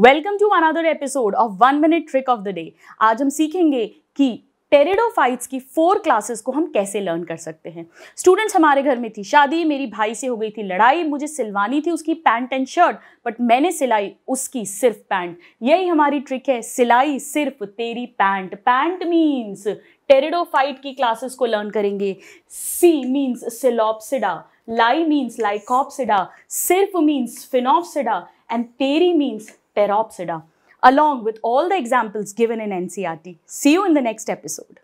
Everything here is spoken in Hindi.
Welcome to another episode of one minute trick of the day आज हम सीखेंगे कि फाइट्स की फोर क्लासेस को हम कैसे लर्न कर सकते हैं स्टूडेंट्स हमारे घर में थी शादी मेरी भाई से हो गई थी लड़ाई मुझे सिलवानी थी उसकी पैंट एंड शर्ट बट मैंने सिलाई उसकी सिर्फ पैंट यही हमारी ट्रिक है सिलाई सिर्फ तेरी पैंट पैंट मीन्स फाइट की क्लासेस को लर्न करेंगे सी मीन्स सिलोपसिडा लाई मीन्स लाइकॉपसिडा सिर्फ मीन्स फिनोपसिडा एंड तेरी means Teropsida, along with all the examples given in NCRT. See you in the next episode.